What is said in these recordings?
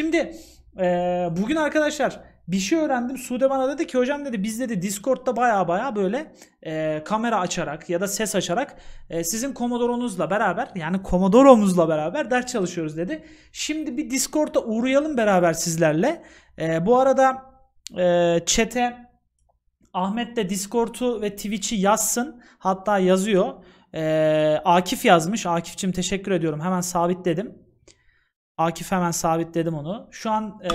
Şimdi e, bugün arkadaşlar bir şey öğrendim. Sude bana dedi ki hocam dedi biz dedi Discord'da baya baya böyle e, kamera açarak ya da ses açarak e, sizin Commodore'nuzla beraber yani Commodore'muzla beraber ders çalışıyoruz dedi. Şimdi bir Discord'a uğrayalım beraber sizlerle. E, bu arada e, chat'e Ahmet de Discord'u ve Twitch'i yazsın. Hatta yazıyor. E, Akif yazmış. Akif'cim teşekkür ediyorum. Hemen sabitledim. Akif hemen sabitledim onu. Şu an e,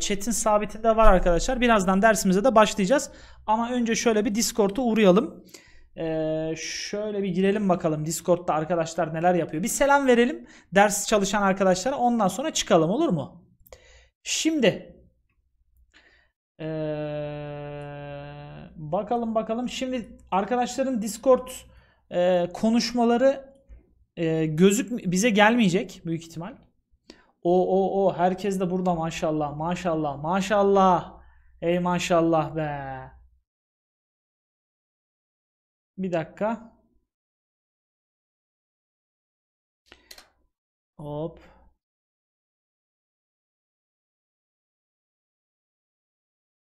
chat'in sabitinde var arkadaşlar. Birazdan dersimize de başlayacağız. Ama önce şöyle bir Discord'a uğrayalım. E, şöyle bir girelim bakalım Discord'da arkadaşlar neler yapıyor. Bir selam verelim ders çalışan arkadaşlara. Ondan sonra çıkalım olur mu? Şimdi e, bakalım bakalım. Şimdi arkadaşların Discord e, konuşmaları e, gözük bize gelmeyecek büyük ihtimal. O o o herkes de burada maşallah maşallah maşallah. Ey maşallah be. Bir dakika. Hop.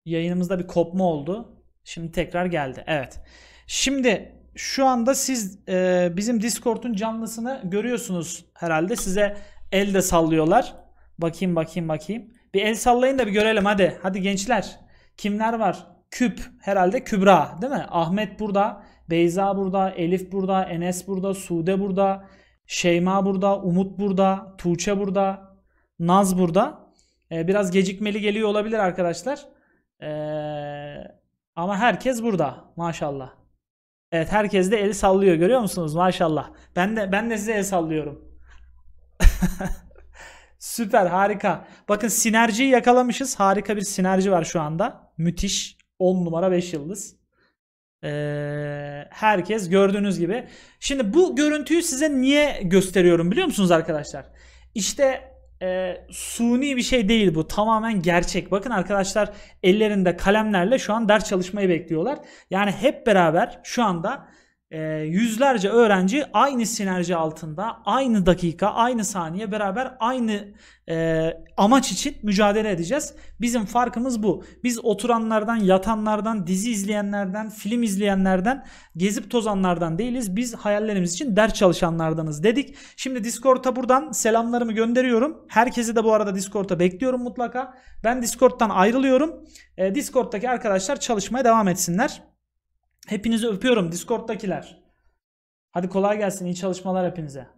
Yayınımızda bir kopma oldu. Şimdi tekrar geldi. Evet. Şimdi şu anda siz e, bizim Discord'un canlısını görüyorsunuz herhalde. Size El de sallıyorlar. Bakayım bakayım bakayım. Bir el sallayın da bir görelim hadi. Hadi gençler. Kimler var? Küp herhalde Kübra değil mi? Ahmet burada, Beyza burada, Elif burada, Enes burada, Sude burada, Şeyma burada, Umut burada, Tuğçe burada, Naz burada. Ee, biraz gecikmeli geliyor olabilir arkadaşlar. Ee, ama herkes burada maşallah. Evet herkes de el sallıyor görüyor musunuz maşallah. Ben de ben de size el sallıyorum. Süper harika. Bakın sinerjiyi yakalamışız. Harika bir sinerji var şu anda. Müthiş. 10 numara 5 yıldız. Ee, herkes gördüğünüz gibi. Şimdi bu görüntüyü size niye gösteriyorum biliyor musunuz arkadaşlar? İşte e, suni bir şey değil bu. Tamamen gerçek. Bakın arkadaşlar ellerinde kalemlerle şu an ders çalışmayı bekliyorlar. Yani hep beraber şu anda e, yüzlerce öğrenci aynı sinerji altında, aynı dakika, aynı saniye beraber aynı e, amaç için mücadele edeceğiz. Bizim farkımız bu. Biz oturanlardan, yatanlardan, dizi izleyenlerden, film izleyenlerden, gezip tozanlardan değiliz. Biz hayallerimiz için ders çalışanlardanız dedik. Şimdi Discord'a buradan selamlarımı gönderiyorum. Herkesi de bu arada Discord'a bekliyorum mutlaka. Ben Discord'dan ayrılıyorum. E, Discord'daki arkadaşlar çalışmaya devam etsinler. Hepinizi öpüyorum Discord'dakiler. Hadi kolay gelsin. iyi çalışmalar hepinize.